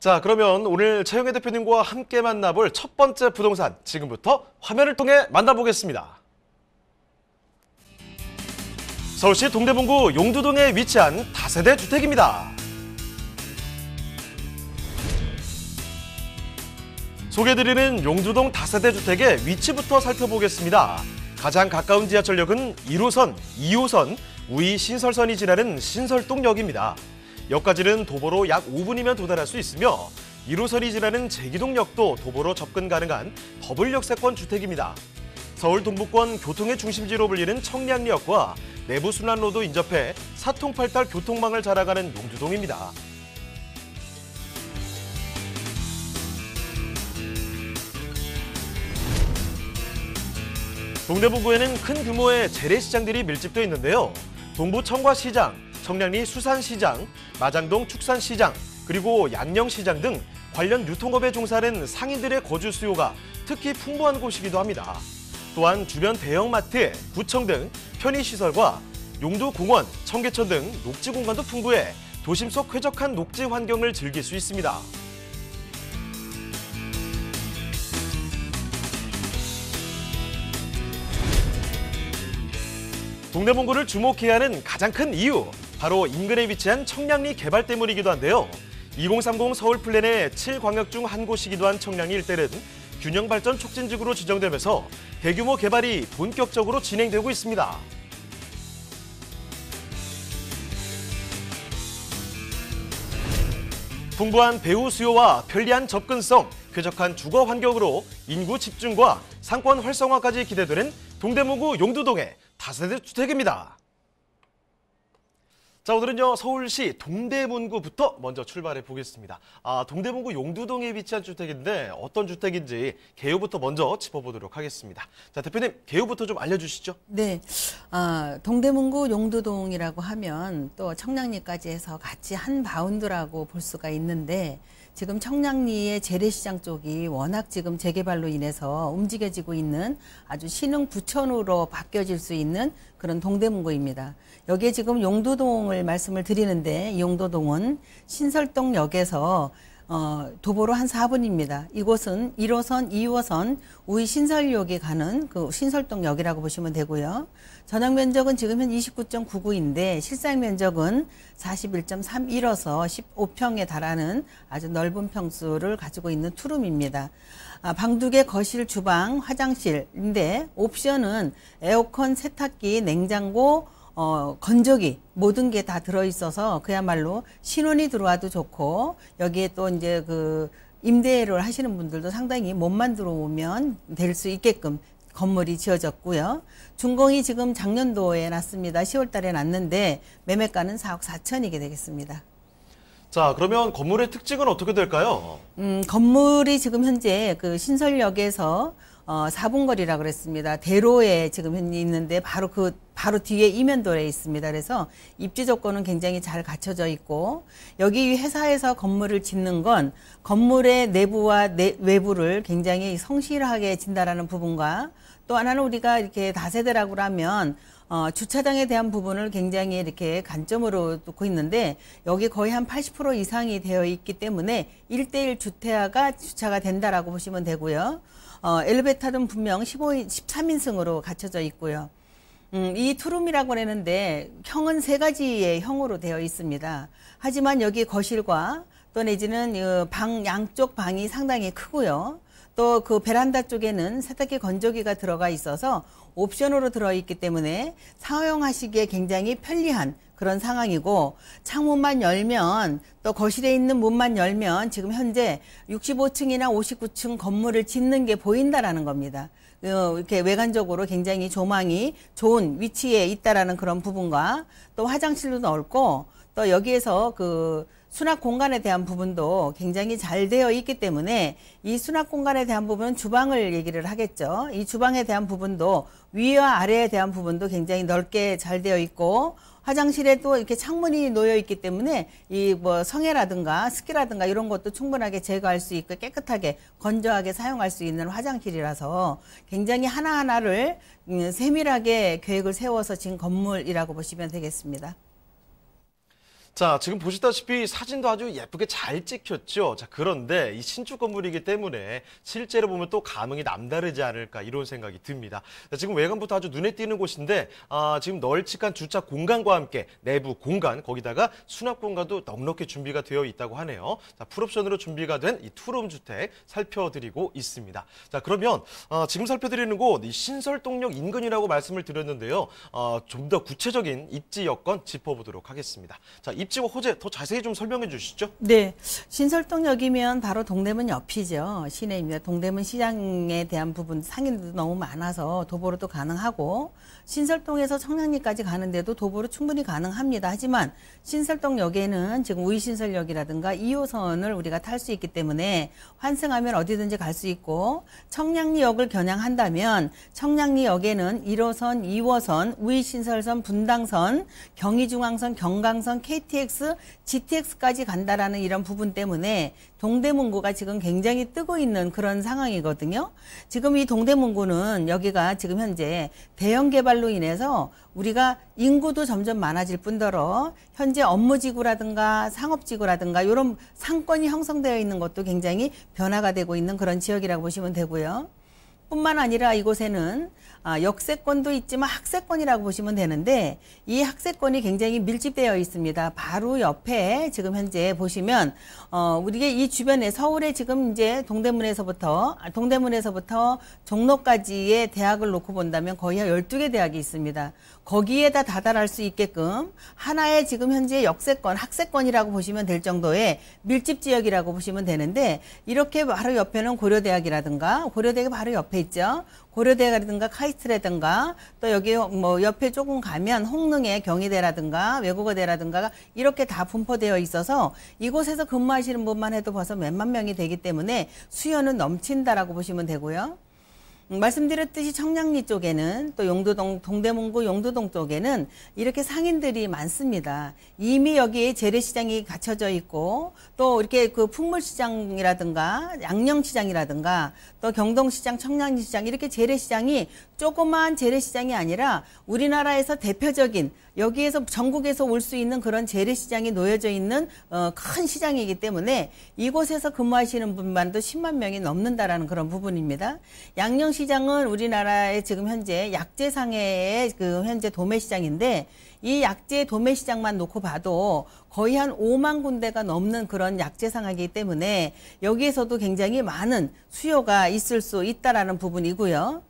자, 그러면 오늘 최영애 대표님과 함께 만나볼 첫 번째 부동산 지금부터 화면을 통해 만나보겠습니다. 서울시 동대문구 용두동에 위치한 다세대 주택입니다. 소개드리는 해 용두동 다세대 주택의 위치부터 살펴보겠습니다. 가장 가까운 지하철역은 1호선, 2호선, 우이 신설선이 지나는 신설동역입니다. 역까지는 도보로 약 5분이면 도달할 수 있으며 1호선이 지나는 제기동역도 도보로 접근 가능한 버블 역세권 주택입니다. 서울 동부권 교통의 중심지로 불리는 청량리역과 내부순환로도 인접해 사통팔달 교통망을 자라가는 용두동입니다. 동대부구에는 큰 규모의 재래시장들이 밀집돼 있는데요. 동부청과시장, 성량리 수산시장, 마장동 축산시장, 그리고 양령시장 등 관련 유통업에 종사된 상인들의 거주 수요가 특히 풍부한 곳이기도 합니다. 또한 주변 대형마트, 구청 등 편의시설과 용도 공원, 청계천 등 녹지 공간도 풍부해 도심 속 쾌적한 녹지 환경을 즐길 수 있습니다. 동대문구를 주목해야 하는 가장 큰 이유, 바로 인근에 위치한 청량리 개발 때문이기도 한데요. 2030 서울 플랜의 7광역 중 한 곳이기도 한 청량리 일대는 균형발전 촉진지구로 지정되면서 대규모 개발이 본격적으로 진행되고 있습니다. 풍부한 배우 수요와 편리한 접근성, 쾌적한 주거 환경으로 인구 집중과 상권 활성화까지 기대되는 동대문구 용두동의 다세대 주택입니다. 자 오늘은요 서울시 동대문구부터 먼저 출발해 보겠습니다. 아 동대문구 용두동에 위치한 주택인데 어떤 주택인지 개요부터 먼저 짚어보도록 하겠습니다. 자 대표님 개요부터 좀 알려주시죠. 네, 아 동대문구 용두동이라고 하면 또 청량리까지 해서 같이 한 바운드라고 볼 수가 있는데 지금 청량리의 재래시장 쪽이 워낙 지금 재개발로 인해서 움직여지고 있는 아주 신흥 부천으로 바뀌어질 수 있는 그런 동대문구입니다. 여기에 지금 용도동을 말씀을 드리는데 용도동은 신설동역에서 어, 도보로 한 4분입니다. 이곳은 1호선, 2호선 우이 신설역에 가는 그 신설동역이라고 보시면 되고요. 전용 면적은 지금 현 29.99인데 실상 면적은 41.31어서 15평에 달하는 아주 넓은 평수를 가지고 있는 투룸입니다. 아, 방두 개, 거실, 주방, 화장실인데 옵션은 에어컨, 세탁기, 냉장고, 어, 건조기 모든 게 다 들어있어서 그야말로 신혼이 들어와도 좋고 여기에 또 이제 그 임대를 하시는 분들도 상당히 몸만 들어오면 될 수 있게끔 건물이 지어졌고요. 준공이 지금 작년도에 났습니다. 10월 달에 났는데 매매가는 4억 4천이게 되겠습니다. 자, 그러면 건물의 특징은 어떻게 될까요? 음, 건물이 지금 현재 그 신설역에서 어, 4분 거리라 그랬습니다. 대로에 지금 있는데 바로 그 바로 뒤에 이면도에 있습니다. 그래서 입지 조건은 굉장히 잘 갖춰져 있고 여기 회사에서 건물을 짓는 건 건물의 내부와 내, 외부를 굉장히 성실하게 진다라는 부분과 또 하나는 우리가 이렇게 다세대라고 하면 어, 주차장에 대한 부분을 굉장히 이렇게 관점으로 놓고 있는데 여기 거의 한 80% 이상이 되어 있기 때문에 1대1 주택가 주차가 된다라고 보시면 되고요. 어, 엘리베이터는 분명 15인, 13인승으로 갖춰져 있고요. 음, 이 투룸이라고 그는데 형은 세 가지의 형으로 되어 있습니다. 하지만 여기 거실과 또 내지는 어, 방 양쪽 방이 상당히 크고요. 또그 베란다 쪽에는 세탁기 건조기가 들어가 있어서 옵션으로 들어있기 때문에 사용하시기에 굉장히 편리한 그런 상황이고 창문만 열면 또 거실에 있는 문만 열면 지금 현재 65층이나 59층 건물을 짓는 게 보인다라는 겁니다. 어, 이렇게 외관적으로 굉장히 조망이 좋은 위치에 있다라는 그런 부분과 또 화장실도 넓고 또 여기에서 그 수납 공간에 대한 부분도 굉장히 잘 되어 있기 때문에 이 수납 공간에 대한 부분은 주방을 얘기를 하겠죠. 이 주방에 대한 부분도 위와 아래에 대한 부분도 굉장히 넓게 잘 되어 있고 화장실에 도 이렇게 창문이 놓여 있기 때문에 이 뭐 성에라든가 습기라든가 이런 것도 충분하게 제거할 수 있고 깨끗하게 건조하게 사용할 수 있는 화장실이라서 굉장히 하나하나를 음, 세밀하게 계획을 세워서 지금 건물이라고 보시면 되겠습니다. 자, 지금 보시다시피 사진도 아주 예쁘게 잘 찍혔죠. 자, 그런데 이 신축 건물이기 때문에 실제로 보면 또 감흥이 남다르지 않을까 이런 생각이 듭니다. 자, 지금 외관부터 아주 눈에 띄는 곳인데 아, 지금 널찍한 주차 공간과 함께 내부 공간 거기다가 수납 공간도 넉넉히 준비가 되어 있다고 하네요. 자, 풀옵션으로 준비가 된 이 투룸 주택 살펴드리고 있습니다. 자, 그러면 아, 지금 살펴드리는 곳이 신설동역 인근이라고 말씀을 드렸는데요. 아, 좀더 구체적인 입지 여건 짚어보도록 하겠습니다. 자, 입 입지와 호재 더 자세히 좀 설명해 주시죠. 네. 신설동역이면 바로 동대문 옆이죠. 시내입니다. 동대문 시장에 대한 부분 상인들도 너무 많아서 도보로도 가능하고 신설동에서 청량리까지 가는데도 도보로 충분히 가능합니다. 하지만 신설동역에는 지금 우이신설역이라든가 2호선을 우리가 탈 수 있기 때문에 환승하면 어디든지 갈 수 있고 청량리역을 겨냥한다면 청량리역에는 1호선, 2호선, 우이신설선, 분당선, 경의중앙선, 경강선, KTX GTX, GTX까지 간다라는 이런 부분 때문에 동대문구가 지금 굉장히 뜨고 있는 그런 상황이거든요. 지금 이 동대문구는 여기가 지금 현재 대형 개발로 인해서 우리가 인구도 점점 많아질 뿐더러 현재 업무지구라든가 상업지구라든가 이런 상권이 형성되어 있는 것도 굉장히 변화가 되고 있는 그런 지역이라고 보시면 되고요. 뿐만 아니라 이곳에는 아, 역세권도 있지만 학세권이라고 보시면 되는데 이 학세권이 굉장히 밀집되어 있습니다. 바로 옆에 지금 현재 보시면 어 우리가 이 주변에 서울에 지금 이제 동대문에서부터 아, 동대문에서부터 종로까지의 대학을 놓고 본다면 거의 한 12개 대학이 있습니다. 거기에다 다달할수 있게끔 하나의 지금 현재 역세권, 학세권이라고 보시면 될 정도의 밀집 지역이라고 보시면 되는데 이렇게 바로 옆에는 고려대학이라든가 고려대학 바로 옆에 있죠. 고려대라든가 카이스트라든가 또 여기 뭐 옆에 조금 가면 홍릉에 경희대라든가 외국어대라든가 이렇게 다 분포되어 있어서 이곳에서 근무하시는 분만 해도 벌써 몇만 명이 되기 때문에 수요는 넘친다라고 보시면 되고요. 음, 말씀드렸듯이 청량리 쪽에는 또 용도동 동대문구 용도동 쪽에는 이렇게 상인들이 많습니다. 이미 여기에 재래시장이 갖춰져 있고 또 이렇게 그 풍물시장이라든가 양령시장이라든가또 경동시장, 청량리시장 이렇게 재래시장이 조그마한 재래시장이 아니라 우리나라에서 대표적인 여기에서 전국에서 올 수 있는 그런 재래시장이 놓여져 있는 어, 큰 시장이기 때문에 이곳에서 근무하시는 분만도 10만 명이 넘는다라는 그런 부분입니다. 양념 시장은 우리나라의 지금 현재 약재상해의 그 현재 도매 시장인데 이 약재 도매 시장만 놓고 봐도 거의 한 5만 군데가 넘는 그런 약재 상하기 때문에 여기에서도 굉장히 많은 수요가 있을 수 있다라는 부분이고요.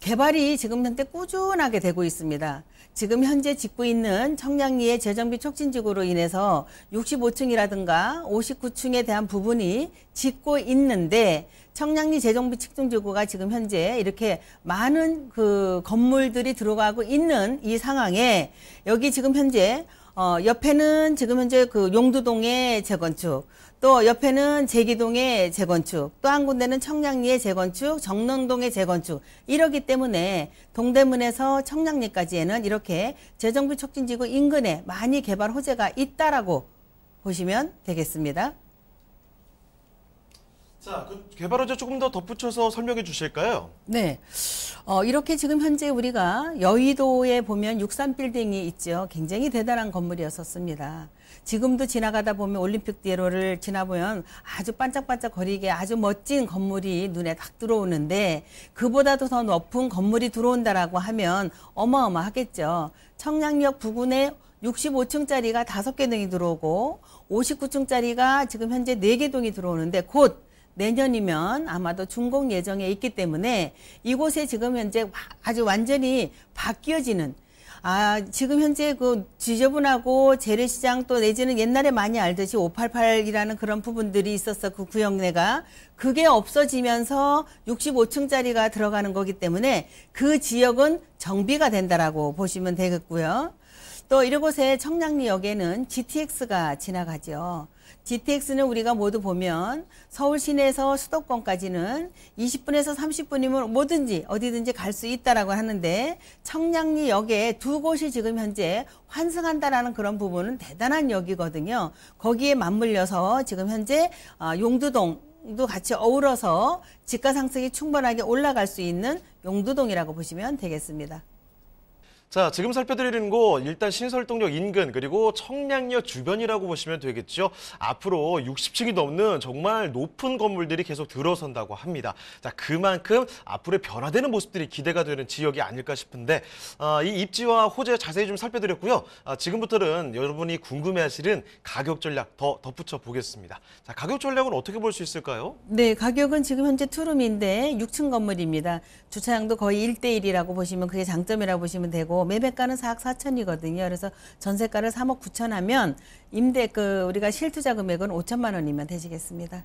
개발이 지금 현재 꾸준하게 되고 있습니다. 지금 현재 짓고 있는 청량리의 재정비 촉진지구로 인해서 65층이라든가 59층에 대한 부분이 짓고 있는데 청량리 재정비 측정지구가 지금 현재 이렇게 많은 그 건물들이 들어가고 있는 이 상황에 여기 지금 현재 어, 옆에는 지금 현재 그 용두동의 재건축, 또 옆에는 제기동의 재건축, 또 한 군데는 청량리의 재건축, 정릉동의 재건축 이러기 때문에 동대문에서 청량리까지에는 이렇게 재정비 촉진지구 인근에 많이 개발 호재가 있다라고 보시면 되겠습니다. 자, 그 개발원자 조금 더 덧붙여서 설명해 주실까요? 네. 어, 이렇게 지금 현재 우리가 여의도에 보면 63빌딩이 있죠. 굉장히 대단한 건물이었었습니다. 지금도 지나가다 보면 올림픽대로를 지나보면 아주 반짝반짝 거리게 아주 멋진 건물이 눈에 딱 들어오는데 그보다도 더 높은 건물이 들어온다라고 하면 어마어마하겠죠. 청량역 부근에 65층짜리가 5개 동이 들어오고 59층짜리가 지금 현재 4개 동이 들어오는데 곧 내년이면 아마도 준공 예정에 있기 때문에 이곳에 지금 현재 아주 완전히 바뀌어지는 아, 지금 현재 그 지저분하고 재래시장 또 내지는 옛날에 많이 알듯이 588이라는 그런 부분들이 있었어. 그 구역내가. 그게 없어지면서 65층짜리가 들어가는 거기 때문에 그 지역은 정비가 된다라고 보시면 되겠고요. 또 이곳에 청량리역에는 GTX가 지나가죠. GTX는 우리가 모두 보면 서울 시내에서 수도권까지는 20분에서 30분이면 뭐든지 어디든지 갈 수 있다라고 하는데 청량리역에 두 곳이 지금 현재 환승한다라는 그런 부분은 대단한 역이거든요. 거기에 맞물려서 지금 현재 어, 용두동 도 같이 어우러서 집가 상승이 충분하게 올라갈 수 있는 용두동이라고 보시면 되겠습니다. 자, 지금 살펴드리는 곳 일단 신설동역 인근 그리고 청량역 주변이라고 보시면 되겠죠. 앞으로 60층이 넘는 정말 높은 건물들이 계속 들어선다고 합니다. 자, 그만큼 앞으로 변화되는 모습들이 기대가 되는 지역이 아닐까 싶은데 아, 이 입지와 호재 자세히 좀 살펴드렸고요. 아, 지금부터는 여러분이 궁금해하시는 가격 전략 더 덧붙여 보겠습니다. 자, 가격 전략은 어떻게 볼 수 있을까요? 네, 가격은 지금 현재 투룸인데 6층 건물입니다. 주차장도 거의 1대1이라고 보시면 그게 장점이라고 보시면 되고 매매가는 4억 4천이거든요. 그래서 전세가를 3억 9천 하면 임대 그 우리가 실투자 금액은 5천만 원이면 되시겠습니다.